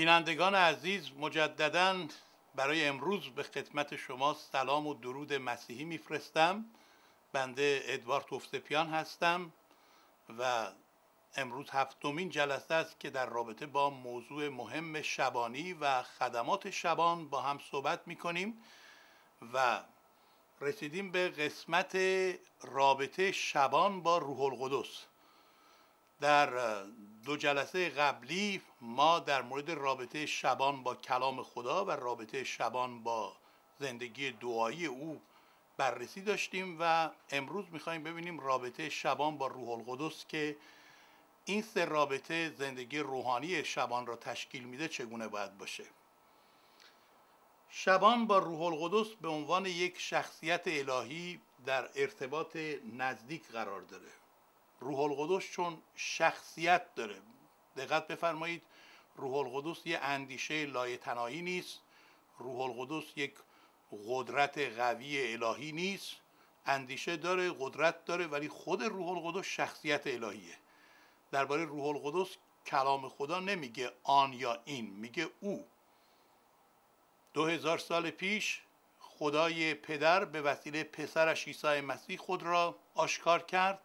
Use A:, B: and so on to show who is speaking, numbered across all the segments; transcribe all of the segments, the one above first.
A: بینندگان عزیز مجددا برای امروز به خدمت شما سلام و درود مسیحی میفرستم بنده ادوارد توفتپیان هستم و امروز هفتمین جلسه است که در رابطه با موضوع مهم شبانی و خدمات شبان با هم صحبت می کنیم و رسیدیم به قسمت رابطه شبان با روح القدس در دو جلسه قبلی ما در مورد رابطه شبان با کلام خدا و رابطه شبان با زندگی دعایی او بررسی داشتیم و امروز میخوایم ببینیم رابطه شبان با روح القدس که این سه رابطه زندگی روحانی شبان را تشکیل میده چگونه باید باشه شبان با روح القدس به عنوان یک شخصیت الهی در ارتباط نزدیک قرار داره روح القدس چون شخصیت داره دقت بفرمایید روح القدس یه اندیشه لایتنایی نیست روح القدس یک قدرت قوی الهی نیست اندیشه داره قدرت داره ولی خود روح القدس شخصیت الهیه درباره روح القدس کلام خدا نمیگه آن یا این میگه او دو هزار سال پیش خدای پدر به وسیله پسرش عیسی مسیح خود را آشکار کرد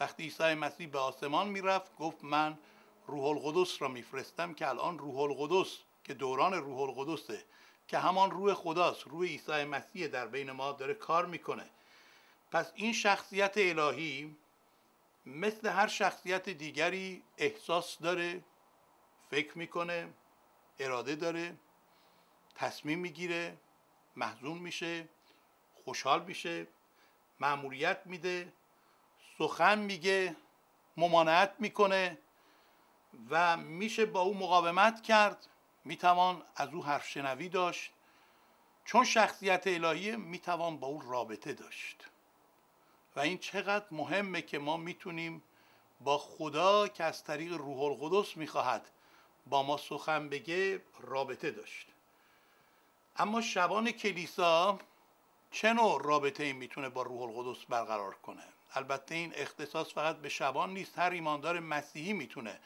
A: وقتی عیسی مسیح به آسمان میرفت گفت من روح القدس را میفرستم که الان روح القدس که دوران روح القدسه که همان روح خداست روح عیسی مسیح در بین ما داره کار میکنه پس این شخصیت الهی مثل هر شخصیت دیگری احساس داره فکر میکنه اراده داره تصمیم میگیره محزون میشه خوشحال میشه معموریت میده سخن میگه ممانعت میکنه و میشه با او مقاومت کرد میتوان از او حرف شنوی داشت چون شخصیت الهیه میتوان با او رابطه داشت و این چقدر مهمه که ما میتونیم با خدا که از طریق روح القدس میخواهد با ما سخن بگه رابطه داشت اما شبان کلیسا چه نوع رابطه ای میتونه با روح القدس برقرار کنه البته این اختصاص فقط به شبان نیست هر ایماندار مسیحی میتونه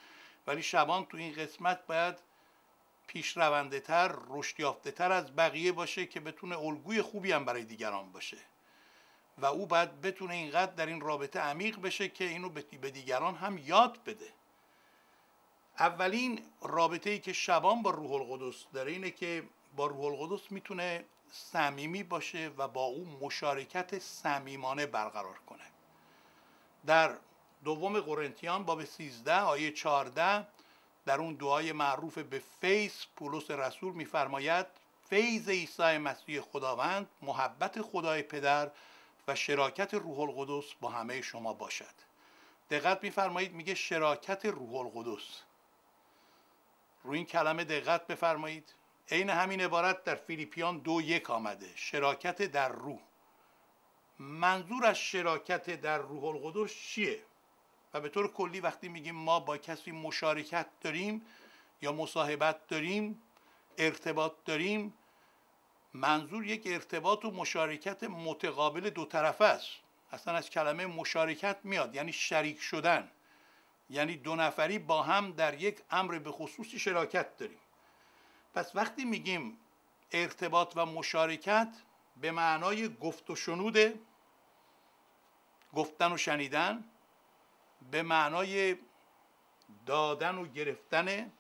A: ولی شبان تو این قسمت باید پیشرونده تر رشدیافته تر از بقیه باشه که بتونه الگوی خوبی هم برای دیگران باشه و او باید بتونه اینقدر در این رابطه عمیق بشه که اینو به دیگران هم یاد بده اولین رابطه ای که شبان با روح القدس داره اینه که با روح القدس میتونه صمیمی باشه و با او مشارکت صمیمانه برقرار کنه در دوم قرنتیان باب 13 آیه 14 در اون دعای معروف به فیض پولس رسول میفرماید فیض عیسی مسیح خداوند محبت خدای پدر و شراکت روح القدس با همه شما باشد دقت میفرمایید میگه شراکت روح القدس روی این کلمه دقت بفرمایید عین همین عبارت در فیلیپیان دو یک آمده شراکت در روح منظور از شراکت در روح القدس چیه و به طور کلی وقتی میگیم ما با کسی مشارکت داریم یا مصاحبت داریم ارتباط داریم منظور یک ارتباط و مشارکت متقابل دو طرفه است اصلا از کلمه مشارکت میاد یعنی شریک شدن یعنی دو نفری با هم در یک امر به خصوصی شراکت داریم پس وقتی میگیم ارتباط و مشارکت به معنای گفت و شنوده گفتن و شنیدن به معنای دادن و گرفتن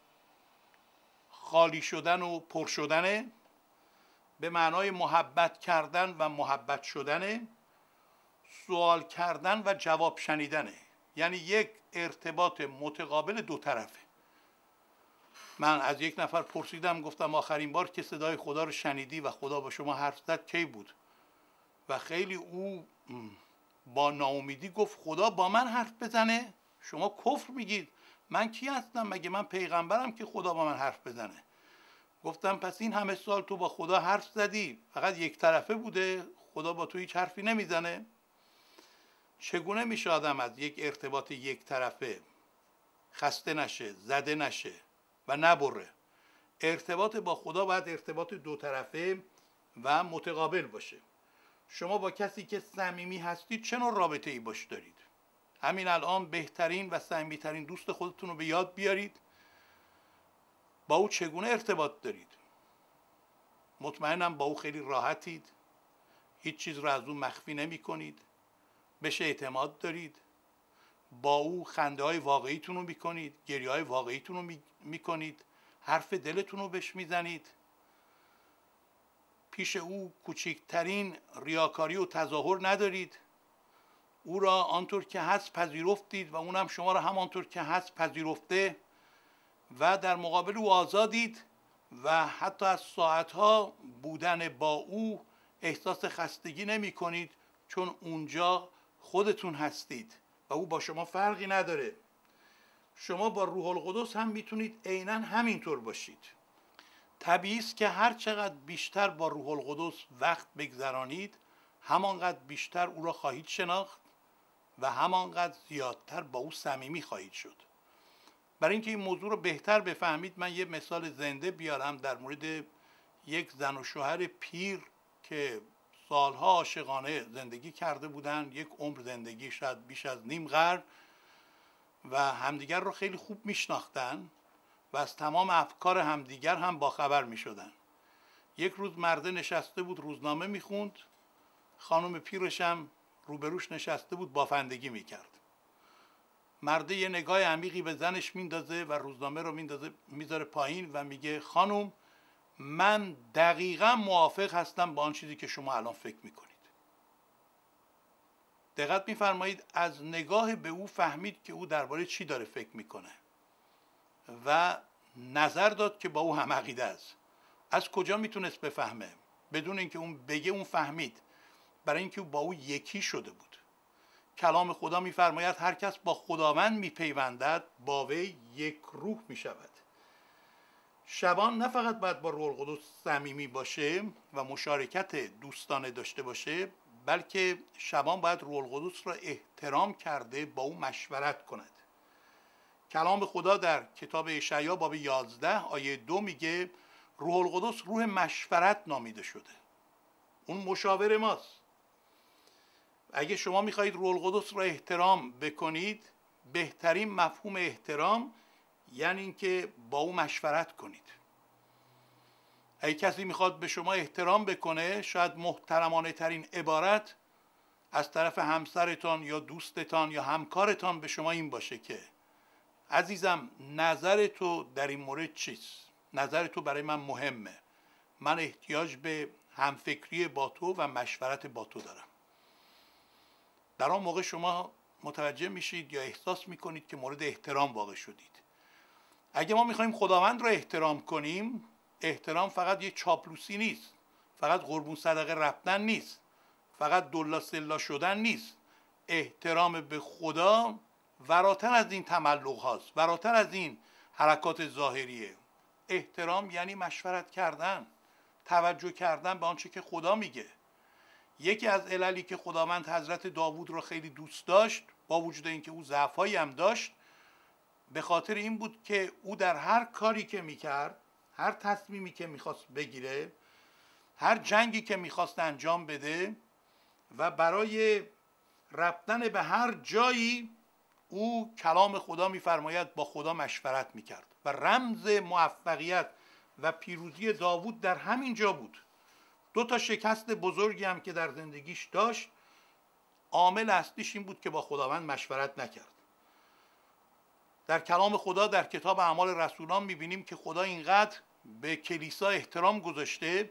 A: خالی شدن و پر شدن به معنای محبت کردن و محبت شدن سوال کردن و جواب شنیدنه یعنی یک ارتباط متقابل دو طرفه من از یک نفر پرسیدم گفتم آخرین بار که صدای خدا رو شنیدی و خدا با شما حرف زد کی بود و خیلی او با ناامیدی گفت خدا با من حرف بزنه شما کفر میگید من کی هستم مگه من پیغمبرم که خدا با من حرف بزنه گفتم پس این همه سال تو با خدا حرف زدی فقط یک طرفه بوده خدا با تو هیچ حرفی نمیزنه چگونه میشه آدم از یک ارتباط یک طرفه خسته نشه زده نشه و نبره ارتباط با خدا باید ارتباط دو طرفه و متقابل باشه شما با کسی که صمیمی هستید چه نوع رابطه ای باش دارید همین الان بهترین و صمیمیترین دوست خودتون رو به یاد بیارید با او چگونه ارتباط دارید مطمئنم با او خیلی راحتید هیچ چیز رو از او مخفی نمی کنید بهش اعتماد دارید با او خنده های واقعیتون رو کنید گریه های واقعیتون رو میکنید حرف دلتون رو بهش میزنید پیش او کوچکترین ریاکاری و تظاهر ندارید او را آنطور که هست پذیرفتید و اونم شما را همانطور که هست پذیرفته و در مقابل او آزادید و حتی از ساعتها بودن با او احساس خستگی نمی کنید چون اونجا خودتون هستید و او با شما فرقی نداره شما با روح القدس هم میتونید عینا همینطور باشید طبیعی که هر چقدر بیشتر با روح القدس وقت بگذرانید همانقدر بیشتر او را خواهید شناخت و همانقدر زیادتر با او صمیمی خواهید شد برای اینکه این موضوع رو بهتر بفهمید من یه مثال زنده بیارم در مورد یک زن و شوهر پیر که سالها عاشقانه زندگی کرده بودن یک عمر زندگی شاید بیش از نیم قرن و همدیگر رو خیلی خوب میشناختن و از تمام افکار همدیگر هم باخبر می شدن. یک روز مرده نشسته بود روزنامه می خوند خانم پیرشم روبروش نشسته بود بافندگی می کرد. مرده یه نگاه عمیقی به زنش می میندازه و روزنامه رو میندازه میذاره پایین و میگه خانم من دقیقا موافق هستم با آن چیزی که شما الان فکر می میکنید دقت میفرمایید از نگاه به او فهمید که او درباره چی داره فکر میکنه و نظر داد که با او هم عقیده است از کجا میتونست بفهمه بدون اینکه اون بگه اون فهمید برای اینکه با او یکی شده بود کلام خدا میفرماید هر کس با خداوند میپیوندد با وی یک روح میشود شبان نه فقط باید با روح القدس صمیمی باشه و مشارکت دوستانه داشته باشه بلکه شبان باید روح القدس را احترام کرده با او مشورت کند کلام خدا در کتاب اشعیا باب 11 آیه دو میگه روح القدس روح مشورت نامیده شده اون مشاور ماست اگه شما میخواهید روح القدس را احترام بکنید بهترین مفهوم احترام یعنی اینکه با او مشورت کنید اگه کسی میخواد به شما احترام بکنه شاید محترمانه ترین عبارت از طرف همسرتان یا دوستتان یا همکارتان به شما این باشه که عزیزم نظر تو در این مورد چیست نظر تو برای من مهمه من احتیاج به همفکری با تو و مشورت با تو دارم در آن موقع شما متوجه میشید یا احساس میکنید که مورد احترام واقع شدید اگه ما میخوایم خداوند را احترام کنیم احترام فقط یه چاپلوسی نیست فقط قربون صدقه رفتن نیست فقط دلا سلا شدن نیست احترام به خدا وراتر از این تملق هاست وراتر از این حرکات ظاهریه احترام یعنی مشورت کردن توجه کردن به آنچه که خدا میگه یکی از عللی که خداوند حضرت داوود را خیلی دوست داشت با وجود اینکه او ضعفهایی هم داشت به خاطر این بود که او در هر کاری که میکرد هر تصمیمی که میخواست بگیره هر جنگی که میخواست انجام بده و برای رفتن به هر جایی او کلام خدا میفرماید با خدا مشورت میکرد و رمز موفقیت و پیروزی داوود در همین جا بود دو تا شکست بزرگی هم که در زندگیش داشت عامل اصلیش این بود که با خداوند مشورت نکرد در کلام خدا در کتاب اعمال رسولان میبینیم که خدا اینقدر به کلیسا احترام گذاشته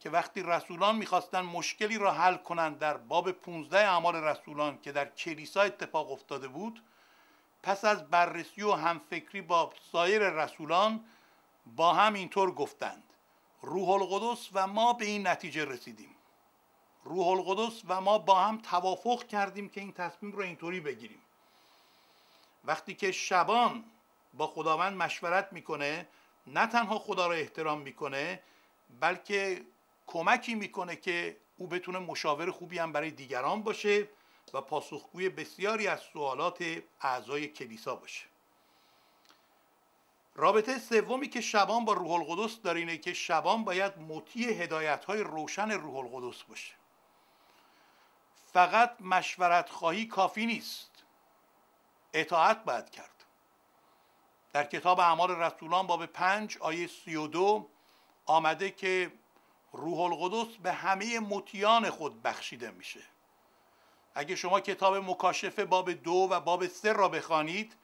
A: که وقتی رسولان میخواستن مشکلی را حل کنند در باب 15 اعمال رسولان که در کلیسا اتفاق افتاده بود پس از بررسی و همفکری با سایر رسولان با هم اینطور گفتند روح القدس و ما به این نتیجه رسیدیم روح القدس و ما با هم توافق کردیم که این تصمیم رو اینطوری بگیریم وقتی که شبان با خداوند مشورت میکنه نه تنها خدا را احترام میکنه بلکه کمکی میکنه که او بتونه مشاور خوبی هم برای دیگران باشه و پاسخگوی بسیاری از سوالات اعضای کلیسا باشه رابطه سومی که شبان با روح القدس داره اینه که شبان باید مطیع هدایت های روشن روح القدس باشه فقط مشورت خواهی کافی نیست اطاعت باید کرد در کتاب اعمال رسولان باب پنج آیه سی آمده که روح القدس به همه مطیان خود بخشیده میشه اگه شما کتاب مکاشفه باب دو و باب سه را بخوانید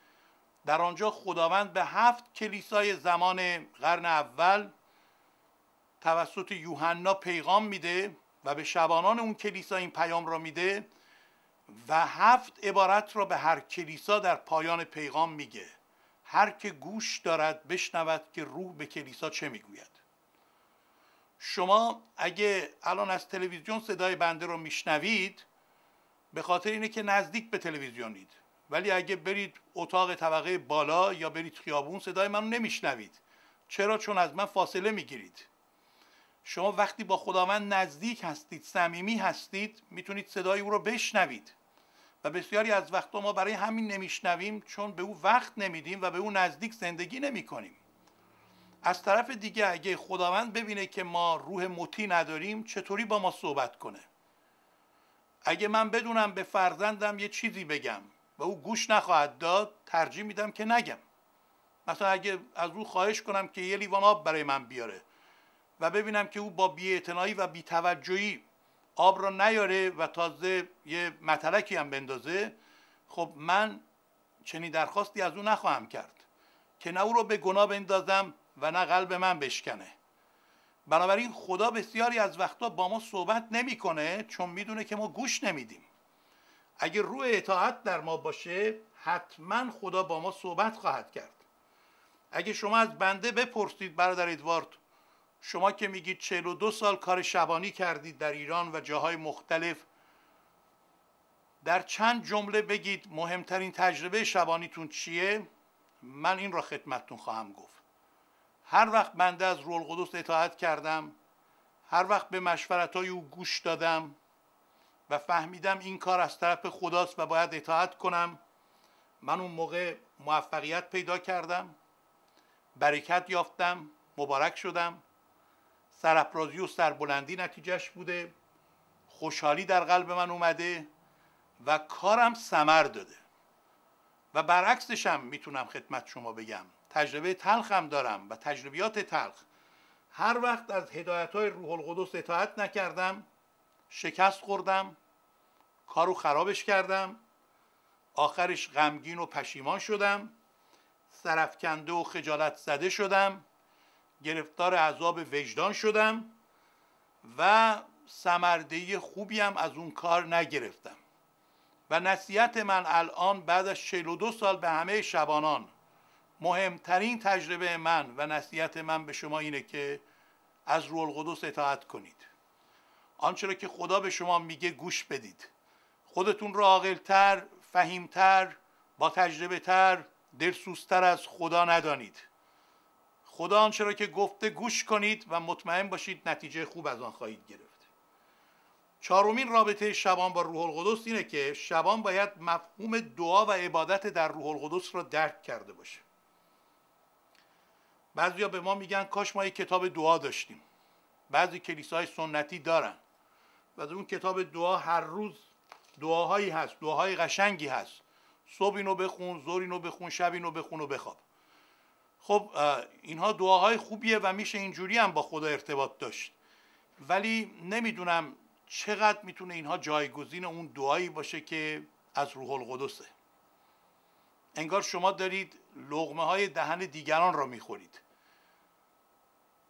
A: در آنجا خداوند به هفت کلیسای زمان قرن اول توسط یوحنا پیغام میده و به شبانان اون کلیسا این پیام را میده و هفت عبارت را به هر کلیسا در پایان پیغام میگه هر که گوش دارد بشنود که روح به کلیسا چه میگوید شما اگه الان از تلویزیون صدای بنده رو میشنوید به خاطر اینه که نزدیک به تلویزیونید ولی اگه برید اتاق طبقه بالا یا برید خیابون صدای منو نمیشنوید چرا چون از من فاصله میگیرید شما وقتی با خداوند نزدیک هستید صمیمی هستید میتونید صدای او رو بشنوید و بسیاری از وقتا ما برای همین نمیشنویم چون به او وقت نمیدیم و به او نزدیک زندگی نمیکنیم از طرف دیگه اگه خداوند ببینه که ما روح مطی نداریم چطوری با ما صحبت کنه اگه من بدونم به فرزندم یه چیزی بگم و او گوش نخواهد داد ترجیح میدم که نگم مثلا اگه از او خواهش کنم که یه لیوان آب برای من بیاره و ببینم که او با بیاعتنایی و بیتوجهی آب را نیاره و تازه یه مطلکی هم بندازه خب من چنین درخواستی از او نخواهم کرد که نه او را به گناه بندازم و نه قلب من بشکنه بنابراین خدا بسیاری از وقتا با ما صحبت نمیکنه چون میدونه که ما گوش نمیدیم اگر روح اطاعت در ما باشه حتما خدا با ما صحبت خواهد کرد اگه شما از بنده بپرسید برادر ادوارد شما که میگید 42 سال کار شبانی کردید در ایران و جاهای مختلف در چند جمله بگید مهمترین تجربه شبانیتون چیه من این را خدمتتون خواهم گفت هر وقت بنده از رول قدس اطاعت کردم هر وقت به مشورت های او گوش دادم و فهمیدم این کار از طرف خداست و باید اطاعت کنم من اون موقع موفقیت پیدا کردم برکت یافتم مبارک شدم سرافرازی و سربلندی نتیجهش بوده خوشحالی در قلب من اومده و کارم سمر داده و برعکسش میتونم خدمت شما بگم تجربه تلخم دارم و تجربیات تلخ هر وقت از هدایت های روح القدس اطاعت نکردم شکست خوردم کارو خرابش کردم آخرش غمگین و پشیمان شدم سرفکنده و خجالت زده شدم گرفتار عذاب وجدان شدم و سمرده خوبی هم از اون کار نگرفتم و نصیحت من الان بعد از 42 سال به همه شبانان مهمترین تجربه من و نصیحت من به شما اینه که از روح القدس اطاعت کنید آنچه را که خدا به شما میگه گوش بدید خودتون را عاقلتر فهیمتر با تجربه تر دلسوزتر از خدا ندانید خدا آنچه را که گفته گوش کنید و مطمئن باشید نتیجه خوب از آن خواهید گرفت چهارمین رابطه شبان با روح القدس اینه که شبان باید مفهوم دعا و عبادت در روح القدس را درک کرده باشه بعضیا به ما میگن کاش ما یک کتاب دعا داشتیم بعضی کلیساهای سنتی دارن و اون کتاب دعا هر روز دعاهایی هست دعاهای قشنگی هست صبح اینو بخون زور اینو بخون شب اینو بخون و بخواب خب اینها دعاهای خوبیه و میشه اینجوری هم با خدا ارتباط داشت ولی نمیدونم چقدر میتونه اینها جایگزین اون دعایی باشه که از روح القدسه انگار شما دارید لغمه های دهن دیگران را میخورید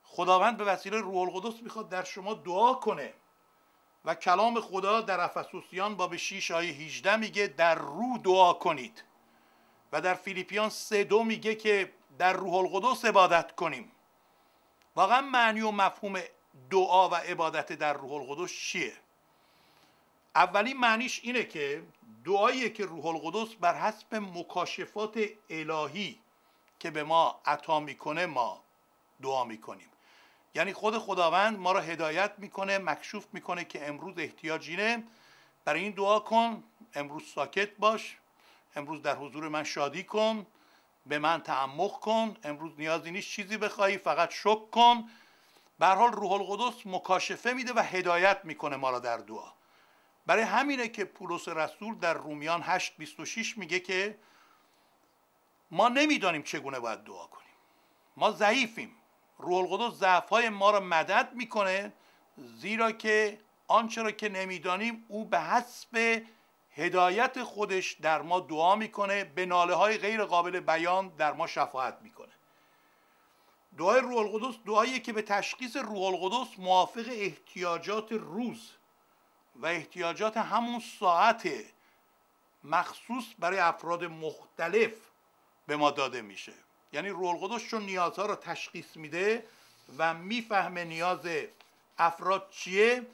A: خداوند به وسیله روح القدس میخواد در شما دعا کنه و کلام خدا در افسوسیان باب 6 آیه 18 میگه در رو دعا کنید و در فیلیپیان 3 دو میگه که در روح القدس عبادت کنیم واقعا معنی و مفهوم دعا و عبادت در روح القدس چیه اولین معنیش اینه که دعایی که روح القدس بر حسب مکاشفات الهی که به ما عطا میکنه ما دعا میکنیم یعنی خود خداوند ما را هدایت میکنه مکشوف میکنه که امروز اینه برای این دعا کن امروز ساکت باش امروز در حضور من شادی کن به من تعمق کن امروز نیازی نیست چیزی بخواهی فقط شک کن به حال روح القدس مکاشفه میده و هدایت میکنه ما را در دعا برای همینه که پولس رسول در رومیان 8.26 میگه که ما نمیدانیم چگونه باید دعا کنیم ما ضعیفیم روح القدس ضعفهای ما را مدد میکنه زیرا که آنچه را که نمیدانیم او به حسب هدایت خودش در ما دعا میکنه به ناله های غیر قابل بیان در ما شفاعت میکنه دعای روح القدس دعاییه که به تشخیص روح القدس موافق احتیاجات روز و احتیاجات همون ساعت مخصوص برای افراد مختلف به ما داده میشه یعنی رول قدس چون نیازها رو تشخیص میده و میفهمه نیاز افراد چیه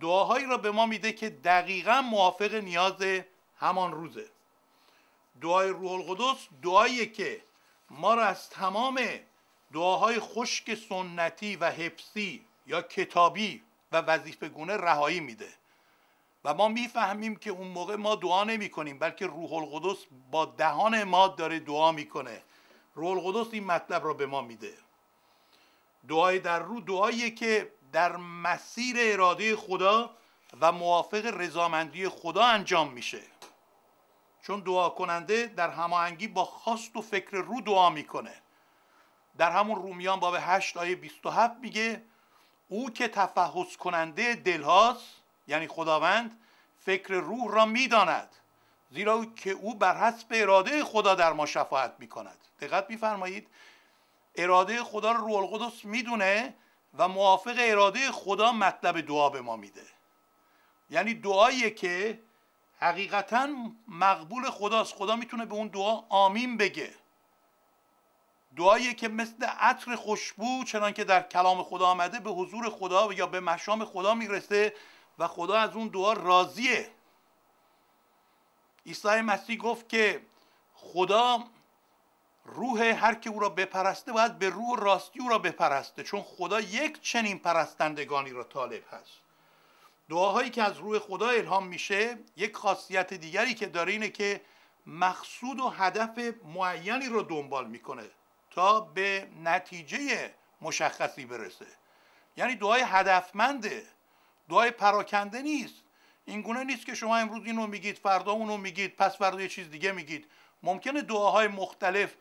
A: دعاهایی را به ما میده که دقیقا موافق نیاز همان روزه دعای روح القدس دعاییه که ما را از تمام دعاهای خشک سنتی و حفظی یا کتابی و وظیفه گونه رهایی میده و ما میفهمیم که اون موقع ما دعا نمی کنیم بلکه روح القدس با دهان ما داره دعا میکنه روح القدس این مطلب را به ما میده دعای در رو دعاییه که در مسیر اراده خدا و موافق رضامندی خدا انجام میشه چون دعا کننده در هماهنگی با خواست و فکر رو دعا میکنه در همون رومیان باب 8 آیه 27 میگه او که تفحص کننده دل یعنی خداوند فکر روح را میداند زیرا که او بر حسب اراده خدا در ما شفاعت میکند دقت میفرمایید اراده خدا رو روح القدس میدونه و موافق اراده خدا مطلب دعا به ما میده یعنی دعایی که حقیقتا مقبول خداست خدا میتونه به اون دعا آمین بگه دعایی که مثل عطر خوشبو چنان که در کلام خدا آمده به حضور خدا یا به مشام خدا میرسه و خدا از اون دعا راضیه عیسی مسیح گفت که خدا روح هر که او را بپرسته باید به روح راستی او را بپرسته چون خدا یک چنین پرستندگانی را طالب هست دعاهایی که از روح خدا الهام میشه یک خاصیت دیگری که داره اینه که مقصود و هدف معینی رو دنبال میکنه تا به نتیجه مشخصی برسه یعنی دعای هدفمنده دعای پراکنده نیست این گونه نیست که شما امروز اینو میگید فردا اونو میگید پس فردا یه چیز دیگه میگید ممکنه دعاهای مختلف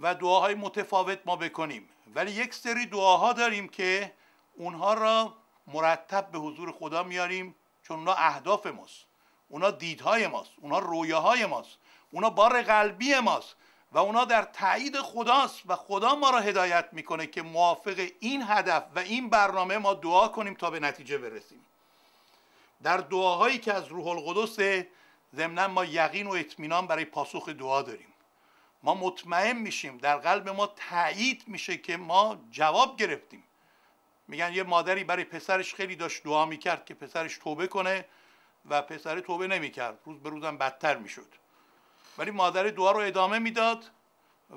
A: و دعاهای متفاوت ما بکنیم ولی یک سری دعاها داریم که اونها را مرتب به حضور خدا میاریم چون اونا اهداف ماست اونا دیدهای ماست اونا رویاهای ماست اونا بار قلبی ماست و اونا در تایید خداست و خدا ما را هدایت میکنه که موافق این هدف و این برنامه ما دعا کنیم تا به نتیجه برسیم در دعاهایی که از روح القدس ضمنا ما یقین و اطمینان برای پاسخ دعا داریم ما مطمئن میشیم در قلب ما تایید میشه که ما جواب گرفتیم میگن یه مادری برای پسرش خیلی داشت دعا میکرد که پسرش توبه کنه و پسر توبه نمیکرد روز به روزم بدتر میشد ولی مادر دعا رو ادامه میداد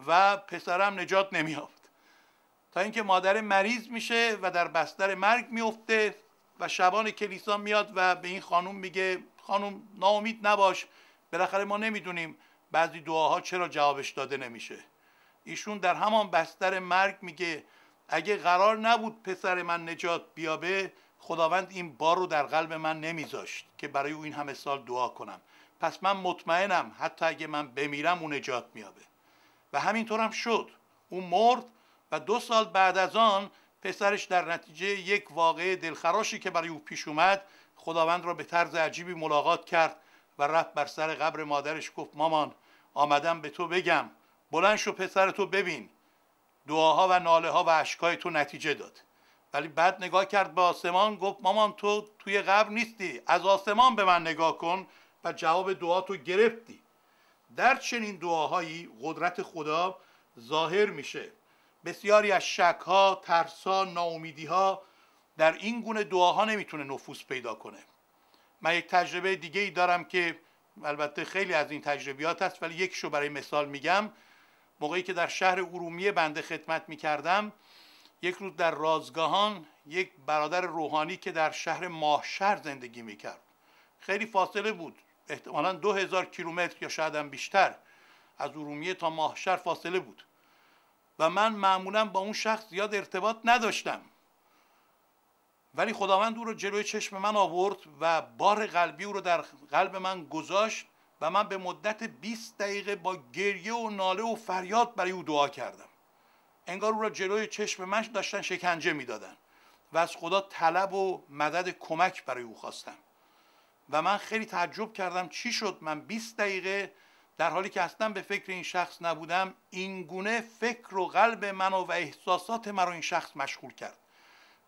A: و پسرم نجات نمیافت تا اینکه مادر مریض میشه و در بستر مرگ میفته و شبان کلیسا میاد و به این خانوم میگه خانوم ناامید نباش بالاخره ما نمیدونیم بعضی دعاها چرا جوابش داده نمیشه ایشون در همان بستر مرگ میگه اگه قرار نبود پسر من نجات بیابه خداوند این بار رو در قلب من نمیذاشت که برای او این همه سال دعا کنم پس من مطمئنم حتی اگه من بمیرم اون نجات میابه و هم شد او مرد و دو سال بعد از آن پسرش در نتیجه یک واقعه دلخراشی که برای او پیش اومد خداوند را به طرز عجیبی ملاقات کرد و رفت بر سر قبر مادرش گفت مامان آمدم به تو بگم بلند شو پسر تو ببین دعاها و ناله ها و اشکای تو نتیجه داد ولی بعد نگاه کرد به آسمان گفت مامان تو توی قبر نیستی از آسمان به من نگاه کن و جواب دعا تو گرفتی در چنین دعاهایی قدرت خدا ظاهر میشه بسیاری از شکها، ترسها، ناامیدیها در این گونه دعاها نمیتونه نفوذ پیدا کنه من یک تجربه دیگه ای دارم که البته خیلی از این تجربیات هست ولی شو برای مثال میگم موقعی که در شهر ارومیه بنده خدمت میکردم یک روز در رازگاهان یک برادر روحانی که در شهر ماهشهر زندگی میکرد خیلی فاصله بود احتمالا دو هزار کیلومتر یا شاید هم بیشتر از ارومیه تا ماهشر فاصله بود و من معمولا با اون شخص زیاد ارتباط نداشتم ولی خداوند او رو جلوی چشم من آورد و بار قلبی او رو در قلب من گذاشت و من به مدت 20 دقیقه با گریه و ناله و فریاد برای او دعا کردم انگار او را جلوی چشم من داشتن شکنجه میدادن و از خدا طلب و مدد کمک برای او خواستم و من خیلی تعجب کردم چی شد من 20 دقیقه در حالی که اصلا به فکر این شخص نبودم این گونه فکر و قلب منو و احساسات رو این شخص مشغول کرد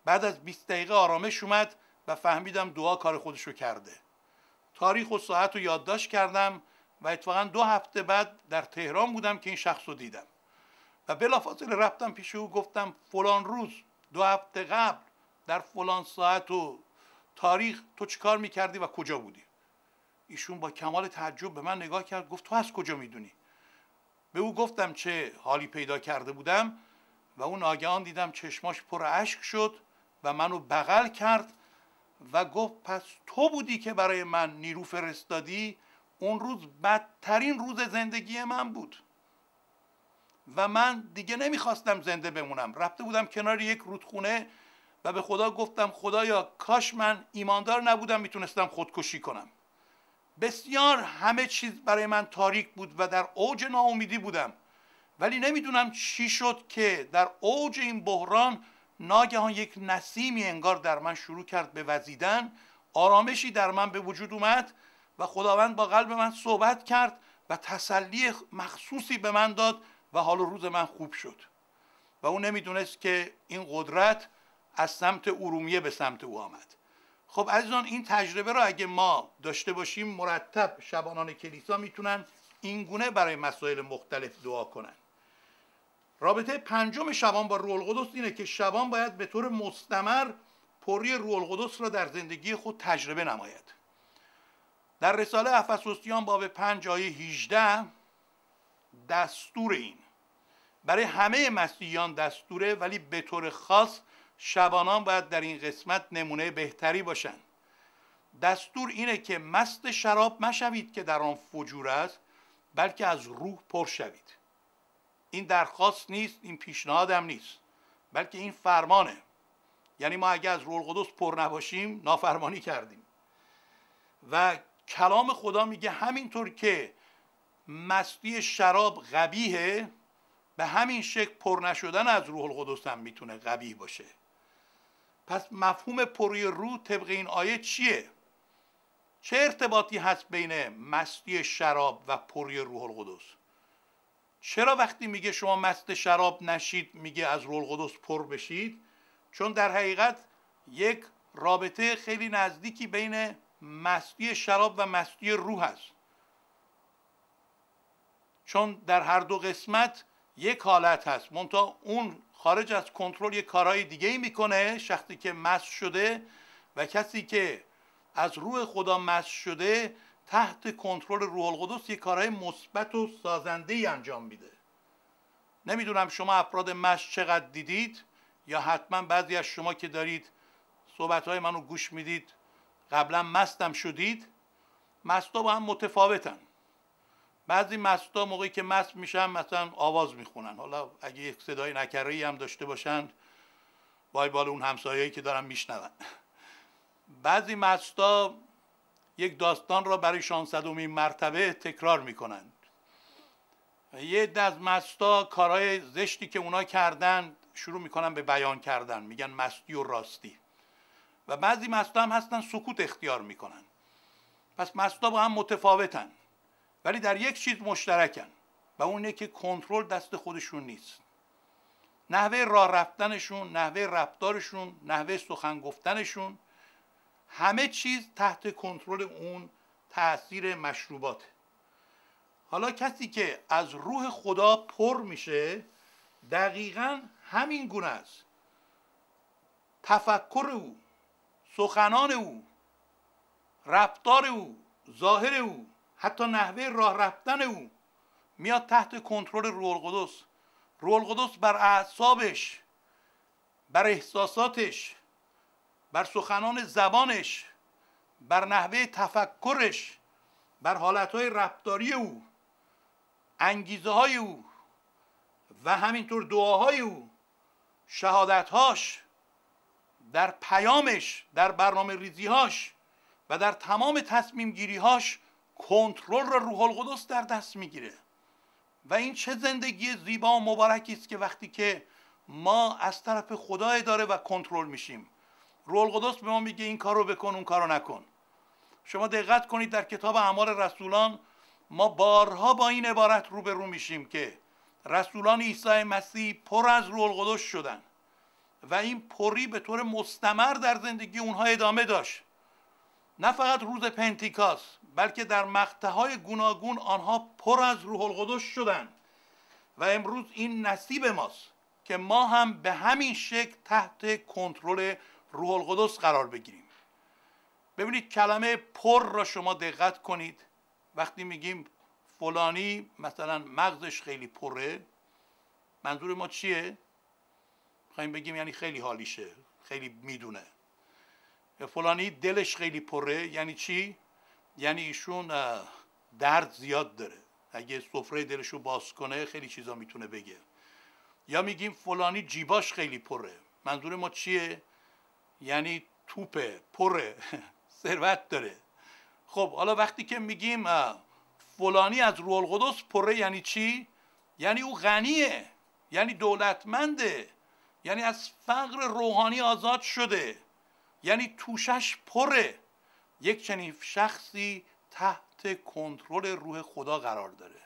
A: بعد از 20 دقیقه آرامش اومد و فهمیدم دعا کار خودشو کرده تاریخ و ساعت رو یادداشت کردم و اتفاقا دو هفته بعد در تهران بودم که این شخص رو دیدم و بلافاصله رفتم پیش او گفتم فلان روز دو هفته قبل در فلان ساعت و تاریخ تو چیکار میکردی و کجا بودی ایشون با کمال تعجب به من نگاه کرد گفت تو از کجا میدونی به او گفتم چه حالی پیدا کرده بودم و اون ناگهان دیدم چشماش پر اشک شد و منو بغل کرد و گفت پس تو بودی که برای من نیرو فرستادی اون روز بدترین روز زندگی من بود و من دیگه نمیخواستم زنده بمونم رفته بودم کنار یک رودخونه و به خدا گفتم خدایا کاش من ایماندار نبودم میتونستم خودکشی کنم بسیار همه چیز برای من تاریک بود و در اوج ناامیدی بودم ولی نمیدونم چی شد که در اوج این بحران ناگهان یک نسیمی انگار در من شروع کرد به وزیدن آرامشی در من به وجود اومد و خداوند با قلب من صحبت کرد و تسلی مخصوصی به من داد و حال روز من خوب شد و او نمیدونست که این قدرت از سمت ارومیه به سمت او آمد خب عزیزان این تجربه را اگه ما داشته باشیم مرتب شبانان کلیسا میتونن این گونه برای مسائل مختلف دعا کنن رابطه پنجم شبان با روح القدس اینه که شبان باید به طور مستمر پری روح القدس را در زندگی خود تجربه نماید در رساله افسوسیان باب 5 آیه 18 دستور این برای همه مسیحیان دستوره ولی به طور خاص شبانان باید در این قسمت نمونه بهتری باشند دستور اینه که مست شراب مشوید که در آن فجور است بلکه از روح پر شوید این درخواست نیست این پیشنهادم نیست بلکه این فرمانه یعنی ما اگه از روح القدس پر نباشیم نافرمانی کردیم و کلام خدا میگه همینطور که مستی شراب قبیه به همین شکل پر نشدن از روح القدس هم میتونه قبیه باشه پس مفهوم پروی رو طبق این آیه چیه چه ارتباطی هست بین مستی شراب و پروی روح القدس چرا وقتی میگه شما مست شراب نشید میگه از روح القدس پر بشید چون در حقیقت یک رابطه خیلی نزدیکی بین مستی شراب و مستی روح هست چون در هر دو قسمت یک حالت هست مونتا اون خارج از کنترل یک کارهای دیگه ای میکنه شخصی که مست شده و کسی که از روح خدا مست شده تحت کنترل روح القدس یه کارهای مثبت و سازنده ای انجام میده نمیدونم شما افراد مست چقدر دیدید یا حتما بعضی از شما که دارید صحبت های منو گوش میدید قبلا مستم شدید مستا با هم متفاوتن بعضی مستا موقعی که مست میشن مثلا آواز میخونن حالا اگه یک صدای ای هم داشته باشن وای بالا اون همسایه‌ای که دارن میشنون بعضی مستا یک داستان را برای شانصدومین مرتبه تکرار میکنند یه از مستا کارهای زشتی که اونا کردن شروع میکنن به بیان کردن میگن مستی و راستی و بعضی مستا هم هستن سکوت اختیار میکنن پس مستا با هم متفاوتن ولی در یک چیز مشترکن و اون اینه که کنترل دست خودشون نیست نحوه راه رفتنشون نحوه رفتارشون نحوه سخن گفتنشون همه چیز تحت کنترل اون تاثیر مشروبات. حالا کسی که از روح خدا پر میشه دقیقا همین گونه است تفکر او سخنان او رفتار او ظاهر او حتی نحوه راه رفتن او میاد تحت کنترل رول قدس رول قدس بر اعصابش بر احساساتش بر سخنان زبانش بر نحوه تفکرش بر حالتهای رفتاری او انگیزه های او و همینطور دعاهای او شهادتهاش در پیامش در برنامه ریزیهاش و در تمام تصمیم گیریهاش کنترل رو روح القدس در دست میگیره و این چه زندگی زیبا و مبارکی است که وقتی که ما از طرف خدا داره و کنترل میشیم روح القدس به ما میگه این کارو بکن اون کارو نکن شما دقت کنید در کتاب اعمال رسولان ما بارها با این عبارت روبرو میشیم که رسولان عیسی مسیح پر از روح القدس شدن و این پری به طور مستمر در زندگی اونها ادامه داشت نه فقط روز پنتیکاس بلکه در های گوناگون آنها پر از روح القدس شدند و امروز این نصیب ماست که ما هم به همین شکل تحت کنترل روح القدس قرار بگیریم ببینید کلمه پر را شما دقت کنید وقتی میگیم فلانی مثلا مغزش خیلی پره منظور ما چیه؟ میخوایم بگیم یعنی خیلی حالیشه خیلی میدونه فلانی دلش خیلی پره یعنی چی؟ یعنی ایشون درد زیاد داره اگه سفره دلش رو باز کنه خیلی چیزا میتونه بگه یا میگیم فلانی جیباش خیلی پره منظور ما چیه یعنی توپه پره ثروت داره خب حالا وقتی که میگیم فلانی از روح القدس پره یعنی چی یعنی او غنیه یعنی دولتمنده یعنی از فقر روحانی آزاد شده یعنی توشش پره یک چنین شخصی تحت کنترل روح خدا قرار داره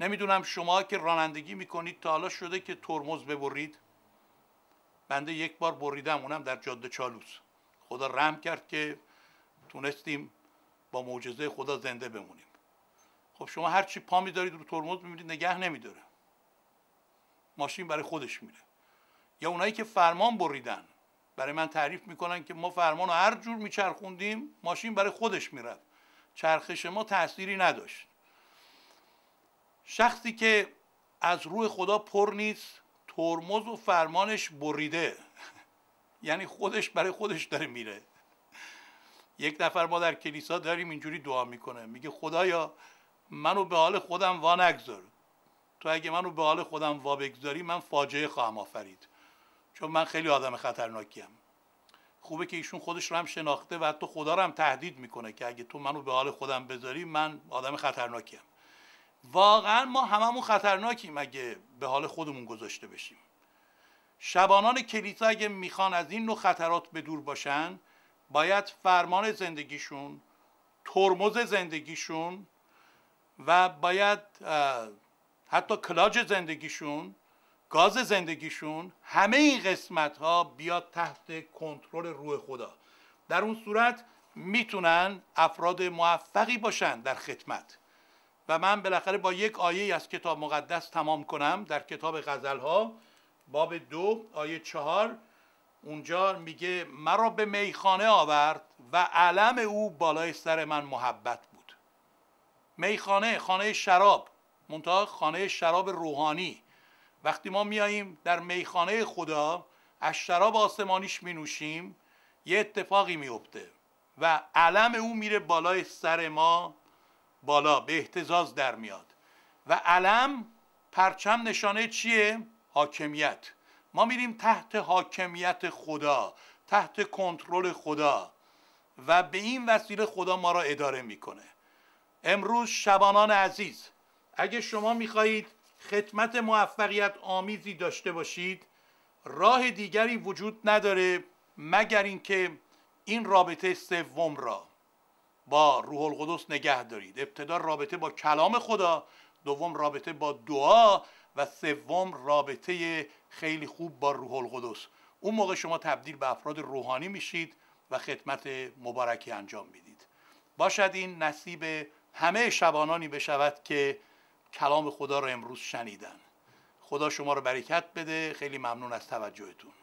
A: نمیدونم شما که رانندگی میکنید تا حالا شده که ترمز ببرید بنده یک بار بریدم اونم در جاده چالوس خدا رحم کرد که تونستیم با معجزه خدا زنده بمونیم خب شما هر چی پا میدارید رو ترمز میبینید نگه نمیداره ماشین برای خودش میره یا اونایی که فرمان بریدن برای من تعریف میکنن که ما فرمان رو هر جور میچرخوندیم ماشین برای خودش میرفت چرخش ما تأثیری نداشت شخصی که از روی خدا پر نیست ترمز و فرمانش بریده یعنی خودش برای خودش داره میره یک نفر ما در کلیسا داریم اینجوری دعا میکنه میگه خدایا منو به حال خودم وا نگذار تو اگه منو به حال خودم وا بگذاری من فاجعه خواهم آفرید چون من خیلی آدم خطرناکیم خوبه که ایشون خودش رو هم شناخته و حتی خدا رو هم تهدید میکنه که اگه تو منو به حال خودم بذاری من آدم خطرناکیم واقعا ما هممون خطرناکیم اگه به حال خودمون گذاشته بشیم شبانان کلیسا اگه میخوان از این نوع خطرات به دور باشن باید فرمان زندگیشون ترمز زندگیشون و باید حتی کلاج زندگیشون گاز زندگیشون همه این قسمت ها بیاد تحت کنترل روح خدا در اون صورت میتونن افراد موفقی باشن در خدمت و من بالاخره با یک آیه از کتاب مقدس تمام کنم در کتاب غزل ها باب دو آیه چهار اونجا میگه مرا به میخانه آورد و علم او بالای سر من محبت بود میخانه خانه شراب منتها خانه شراب روحانی وقتی ما میاییم در میخانه خدا از شراب آسمانیش مینوشیم یه اتفاقی میفته و علم او میره بالای سر ما بالا به احتزاز در میاد و علم پرچم نشانه چیه؟ حاکمیت ما میریم تحت حاکمیت خدا تحت کنترل خدا و به این وسیله خدا ما را اداره میکنه امروز شبانان عزیز اگه شما میخواهید خدمت موفقیت آمیزی داشته باشید راه دیگری وجود نداره مگر اینکه این رابطه سوم را با روح القدس نگه دارید ابتدا رابطه با کلام خدا دوم رابطه با دعا و سوم رابطه خیلی خوب با روح القدس اون موقع شما تبدیل به افراد روحانی میشید و خدمت مبارکی انجام میدید باشد این نصیب همه شبانانی بشود که کلام خدا را امروز شنیدن خدا شما رو برکت بده خیلی ممنون از توجهتون